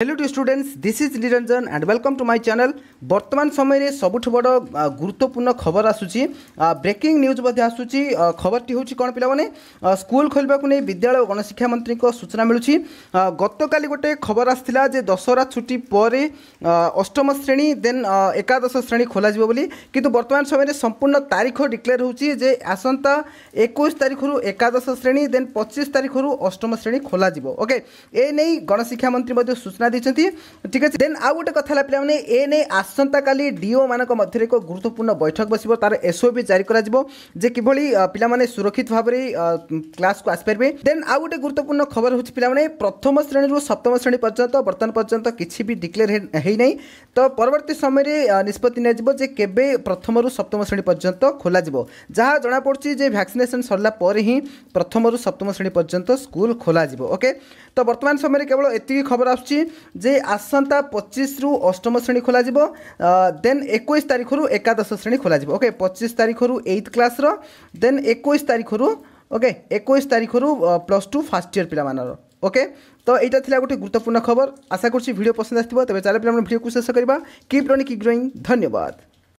hello to students this is Niranjan and welcome to my channel বর্তমান সময়ে সবুঠু বড় গুরুত্বপূর্ণ খবর আসুচি ব্রেকিং নিউজ মধ্যে আসুচি খবরটি হচ্ছে কোণ পিলামানে স্কুল খোলাকে নিয়ে বিদ্যালয় ও গণশিক্ষা মন্ত্রী সূচনা মিলুছি গতকালি গোটে খবর আসছিলা যে দশহরা ছুটি পরে অষ্টম শ্রেণী দেন একাদশ শ্রেণী খোলা যাব বলে কিন্তু বর্তমান সময়ে সম্পূর্ণ তারিখ ডিক্লেয়ার হচ্ছে যে আসন্তা একুশ তারিখর একাদশ শ্রেণী দেন পঁচিশ তারিখর অষ্টম শ্রেণী খোলা যাব ওকে এ নেই গণশিক্ষা মন্ত্রী মধ্যে সূচনা ସୂଚନା ଦେଇଛନ୍ତି ଠିକ୍ ଅଛି ଦେନ୍ ଆଉ ଗୋଟେ କଥା ହେଲା ପିଲାମାନେ ଏ ନେଇ ଆସନ୍ତାକାଲି ଡିଓ ମାନଙ୍କ ମଧ୍ୟରେ ଏକ ଗୁରୁତ୍ୱପୂର୍ଣ୍ଣ ବୈଠକ ବସିବ ତାର ଏସ୍ଓ ବି ଜାରି କରାଯିବ ଯେ କିଭଳି ପିଲାମାନେ ସୁରକ୍ଷିତ ଭାବରେ କ୍ଲାସ୍କୁ ଆସିପାରିବେ ଦେନ୍ ଆଉ ଗୋଟେ ଗୁରୁତ୍ୱପୂର୍ଣ୍ଣ ଖବର ହେଉଛି ପିଲାମାନେ ପ୍ରଥମ ଶ୍ରେଣୀରୁ ସପ୍ତମ ଶ୍ରେଣୀ ପର୍ଯ୍ୟନ୍ତ ବର୍ତ୍ତମାନ ପର୍ଯ୍ୟନ୍ତ କିଛି ବି ଡିକ୍ଲେୟାର ହେଇନାହିଁ ତ ପରବର୍ତ୍ତୀ ସମୟରେ ନିଷ୍ପତ୍ତି ନିଆଯିବ ଯେ କେବେ ପ୍ରଥମରୁ ସପ୍ତମ ଶ୍ରେଣୀ ପର୍ଯ୍ୟନ୍ତ ଖୋଲାଯିବ ଯାହା ଜଣାପଡ଼ୁଛି ଯେ ଭ୍ୟାକ୍ସିନେସନ୍ ସରିଲା ପରେ ହିଁ ପ୍ରଥମରୁ ସପ୍ତମ ଶ୍ରେଣୀ ପର୍ଯ୍ୟନ୍ତ ସ୍କୁଲ୍ ଖୋଲାଯିବ ଓକେ ତ ବର୍ତ୍ତମାନ ସମୟରେ କେବଳ ଏତିକି ଖବର ଆସୁଛି যে আসন্তা পঁচিশরু অষ্টম শ্রেণী খোলাযিব দেন একুশ তারিখর একাদশ শ্রেণী খোলাযিব ওকে পঁচিশ তারিখর এইট ক্লাসর দেন একুশ তারিখর ওকে একুশ তারিখর প্লস টু ফার্স্ট ইয়ার পিলামানর ওকে তো এইটা লা গোটে গুরুত্বপূর্ণ খবর আশা করছি ভিডিও পছন্দ আসবে তবে চালে পিলা ভিডিওকে শেষ করা কিপ রনি কিপ ড্রয়িং ধন্যবাদ